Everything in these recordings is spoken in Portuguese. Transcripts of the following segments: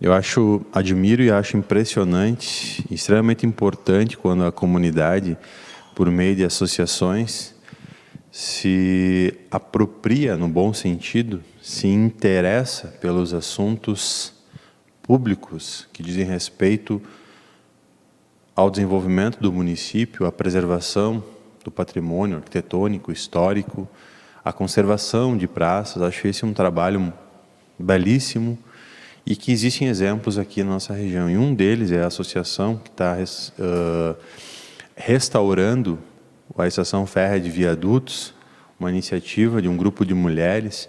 Eu acho, admiro e acho impressionante, extremamente importante quando a comunidade, por meio de associações, se apropria, no bom sentido, se interessa pelos assuntos públicos que dizem respeito ao desenvolvimento do município, à preservação do patrimônio arquitetônico, histórico, à conservação de praças. Acho esse um trabalho belíssimo e que existem exemplos aqui na nossa região. E um deles é a associação que está res, uh, restaurando a Estação Férrea de Viadutos, uma iniciativa de um grupo de mulheres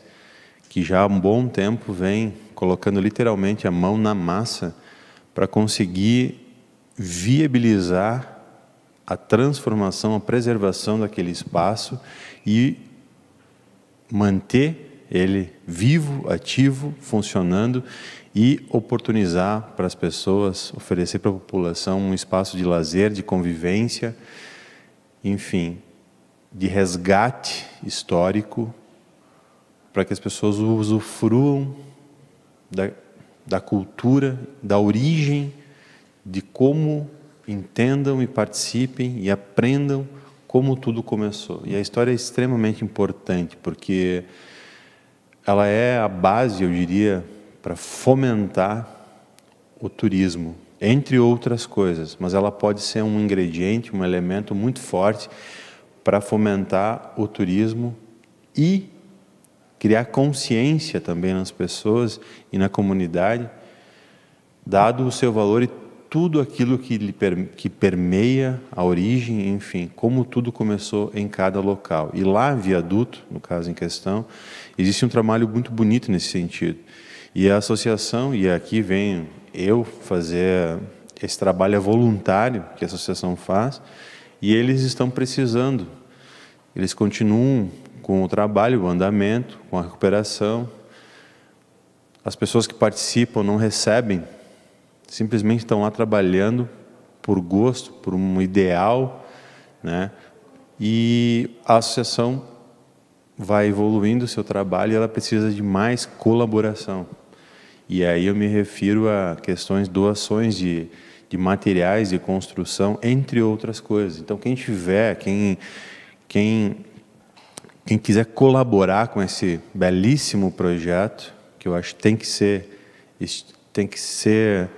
que já há um bom tempo vem colocando literalmente a mão na massa para conseguir viabilizar a transformação, a preservação daquele espaço e manter ele vivo, ativo, funcionando e oportunizar para as pessoas, oferecer para a população um espaço de lazer, de convivência, enfim, de resgate histórico, para que as pessoas usufruam da, da cultura, da origem, de como entendam e participem e aprendam como tudo começou. E a história é extremamente importante, porque ela é a base, eu diria, para fomentar o turismo, entre outras coisas, mas ela pode ser um ingrediente, um elemento muito forte para fomentar o turismo e criar consciência também nas pessoas e na comunidade, dado o seu valor e tudo aquilo que, lhe, que permeia a origem, enfim, como tudo começou em cada local. E lá, viaduto, no caso em questão, existe um trabalho muito bonito nesse sentido. E a associação, e aqui vem eu fazer esse trabalho é voluntário que a associação faz, e eles estão precisando. Eles continuam com o trabalho, o andamento, com a recuperação. As pessoas que participam não recebem simplesmente estão lá trabalhando por gosto, por um ideal, né? E a associação vai evoluindo o seu trabalho e ela precisa de mais colaboração. E aí eu me refiro a questões doações de, de materiais de construção, entre outras coisas. Então quem tiver, quem quem quem quiser colaborar com esse belíssimo projeto, que eu acho que tem que ser tem que ser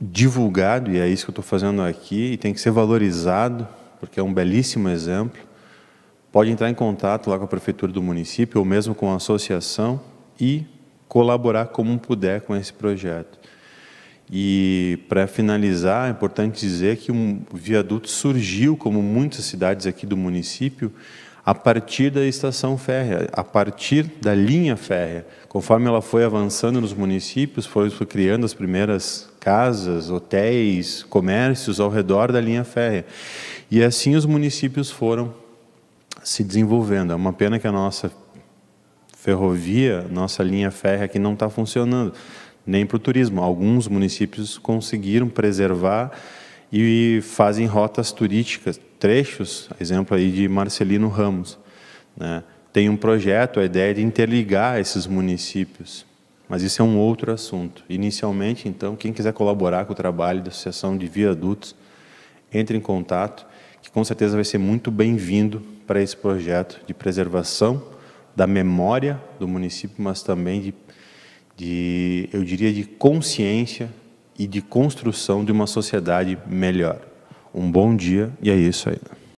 divulgado, e é isso que eu estou fazendo aqui, e tem que ser valorizado, porque é um belíssimo exemplo. Pode entrar em contato lá com a prefeitura do município ou mesmo com a associação e colaborar como puder com esse projeto. E para finalizar, é importante dizer que um viaduto surgiu, como muitas cidades aqui do município, a partir da estação férrea, a partir da linha férrea. Conforme ela foi avançando nos municípios, foi criando as primeiras casas, hotéis, comércios ao redor da linha férrea. E assim os municípios foram se desenvolvendo. É uma pena que a nossa ferrovia, nossa linha férrea aqui não está funcionando, nem para o turismo. Alguns municípios conseguiram preservar e fazem rotas turísticas, trechos, exemplo aí de Marcelino Ramos. Né? Tem um projeto, a ideia é de interligar esses municípios, mas isso é um outro assunto. Inicialmente, então, quem quiser colaborar com o trabalho da Associação de Viadutos, entre em contato, que com certeza vai ser muito bem-vindo para esse projeto de preservação da memória do município, mas também de, de eu diria, de consciência e de construção de uma sociedade melhor. Um bom dia e é isso aí.